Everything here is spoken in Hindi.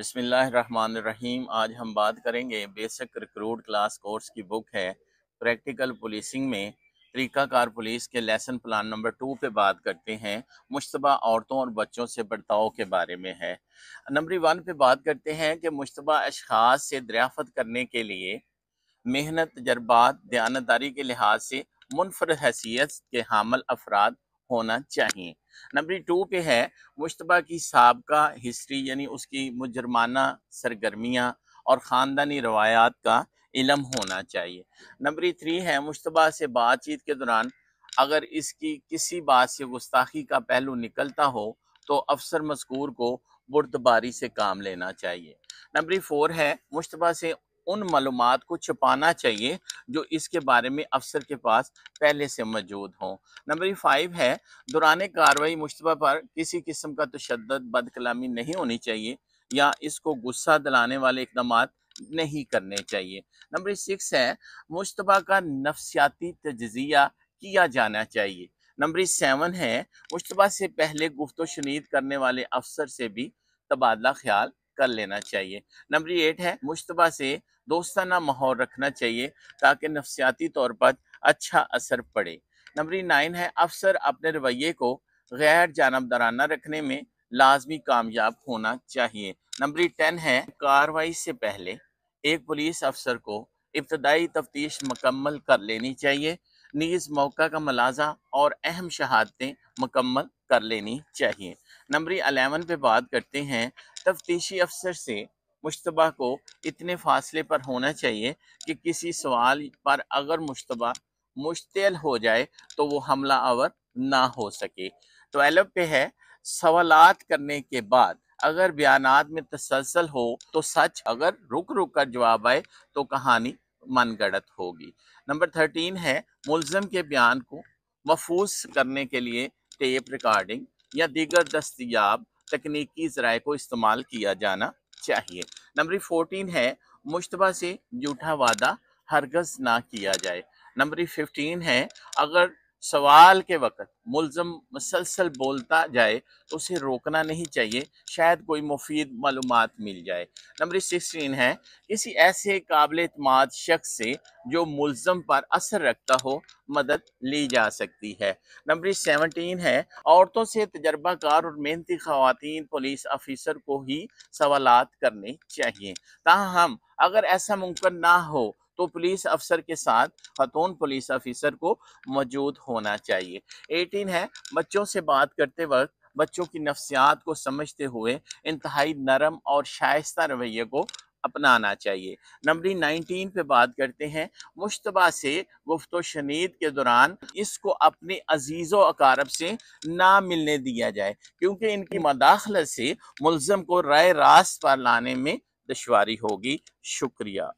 बिसमीम आज हम बात करेंगे बेसिक रिक्रूट क्लास कोर्स की बुक है प्रैक्टिकल पुलिसिंग में तरीकाकार पुलिस के लेसन प्लान नंबर टू पे बात करते हैं मुशतबा औरतों और बच्चों से बर्ताव के बारे में है नंबर वन पे बात करते हैं कि मुशतबा अशास से दरियाफत करने के लिए मेहनत तजर्बात दयानतदारी के लिहाज से मुनफरद हैसियत के हामल अफराद होना चाहिए नंबर टू पे है मुशतबा की सबका हिस्ट्री यानी उसकी मुजरमाना सरगर्मियाँ और ख़ानदानी रवायात का इलम होना चाहिए नंबर थ्री है मुशतबा से बातचीत के दौरान अगर इसकी किसी बात से गुस्ताखी का पहलू निकलता हो तो अफसर मजकूर को बुरदबारी से काम लेना चाहिए नंबर फोर है मुशतबा से उन मालूम को छुपाना चाहिए जो इसके बारे में अफसर के पास पहले से मौजूद हों नंबर फाइव है दुरान कार्रवाई मुशतबा पर किसी किस्म का तशद बदकलामी नहीं होनी चाहिए या इसको गुस्सा दिलाने वाले इकदाम नहीं करने चाहिए नंबर सिक्स है मुशतबा का नफसियाती तजिया किया जाना चाहिए नंबर सेवन है मुशतबा से पहले गुफ्त शनीद करने वाले अफसर से भी तबादला ख्याल कर लेना चाहिए नंबर एट है मुशतबा से दोस्ताना माहौल रखना चाहिए ताकि नफसियाती तौर पर अच्छा असर पड़े नंबर नाइन है अफसर अपने रवैये को गैर जानबदाराना रखने में लाजमी कामयाब होना चाहिए नंबर टेन है कार्रवाई से पहले एक पुलिस अफसर को इब्तदाई तफ्तीश मुकम्मल कर लेनी चाहिए नीज मौका का मलाजा और अहम शहादतें मुकम्मल कर लेनी चाहिए नंबर अलेवन पे बात करते हैं तफ्तीशी अफसर से मुशतबा को इतने फासले पर होना चाहिए कि किसी सवाल पर अगर मुशतबा मुश्तिल हो जाए तो वो हमला आवर ना हो सके ट्वेल्व तो पे है सवाल करने के बाद अगर बयान में तसलसल हो तो सच अगर रुक रुक कर जवाब आए तो कहानी मन गढ़त होगी नंबर थर्टीन है मुलम के बयान को महफूज करने के लिए टेप रिकॉर्डिंग या दीगर दस्तियाब तकनीकी ज़राए को इस्तेमाल किया जाना चाहिए नंबर फोर्टीन है मुशतबा से झूठा वादा हरगज ना किया जाए नंबर फिफ्टीन है अगर सवाल के वक़्त मुलम मुसलसल बोलता जाए तो उसे रोकना नहीं चाहिए शायद कोई मुफीद मालूम मिल जाए नंबर सिक्सटीन है किसी ऐसे काबिल अतमाद शख्स से जो मुलम पर असर रखता हो मदद ली जा सकती है नंबर सेवनटीन है औरतों से तजर्बाकार और मेहनती खातन पुलिस अफिसर को ही सवाल करने चाहिए ताहम अगर ऐसा मुमकिन ना हो तो पुलिस अफसर के साथ खतून पुलिस अफिसर को मौजूद होना चाहिए एटीन है बच्चों से बात करते वक्त बच्चों की नफसियात को समझते हुए इंतहाई नरम और शायस्ता रवैये को अपनाना चाहिए नंबरी 19 पे बात करते हैं मुशतबा से गुफ्त शनीद के दौरान इसको अपने अजीज़ अकारब से ना मिलने दिया जाए क्योंकि इनकी मदाखलत से मुलम को राय रास्त पर लाने में दुशारी होगी शुक्रिया